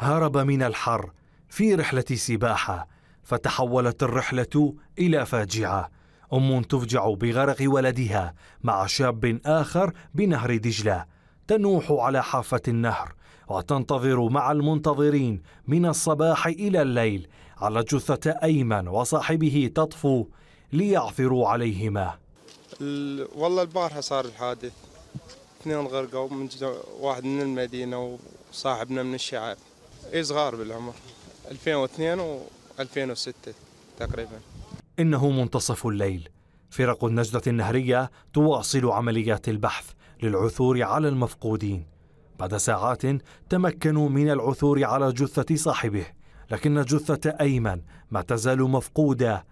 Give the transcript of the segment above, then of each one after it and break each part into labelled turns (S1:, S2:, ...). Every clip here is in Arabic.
S1: هرب من الحر في رحلة سباحة فتحولت الرحلة إلى فاجعة أم تفجع بغرق ولدها مع شاب آخر بنهر دجلة تنوح على حافة النهر وتنتظر مع المنتظرين من الصباح إلى الليل على جثة أيمن وصاحبه تطفو ليعثروا عليهما
S2: والله البارحة صار الحادث اثنين غرقوا من واحد من المدينة وصاحبنا من الشعب اي صغار بالعمر 2002 و 2006 تقريبا
S1: إنه منتصف الليل فرق النجدة النهرية تواصل عمليات البحث للعثور على المفقودين بعد ساعات تمكنوا من العثور على جثة صاحبه لكن جثة أيمن ما تزال مفقودة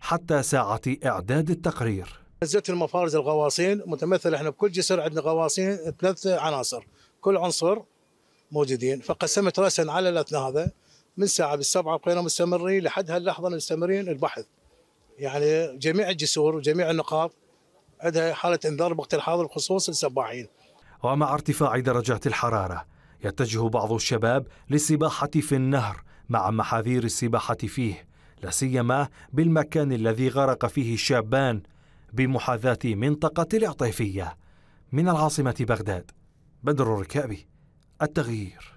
S1: حتى ساعة إعداد التقرير
S3: نزلت المفارز الغواصين متمثل احنا بكل جسر عندنا غواصين ثلاث عناصر كل عنصر موجودين فقسمت راسا على الاثنى هذا من ساعه بالسبعه بقينا مستمرين لحد هاللحظه مستمرين البحث يعني جميع الجسور وجميع النقاط عندها حاله انذار بوقت الحاضر بخصوص السباحين
S1: ومع ارتفاع درجات الحراره يتجه بعض الشباب للسباحه في النهر مع محاذير السباحه فيه لا سيما بالمكان الذي غرق فيه الشابان بمحاذاه منطقه العطيفيه من العاصمه بغداد بدر الركابي التغيير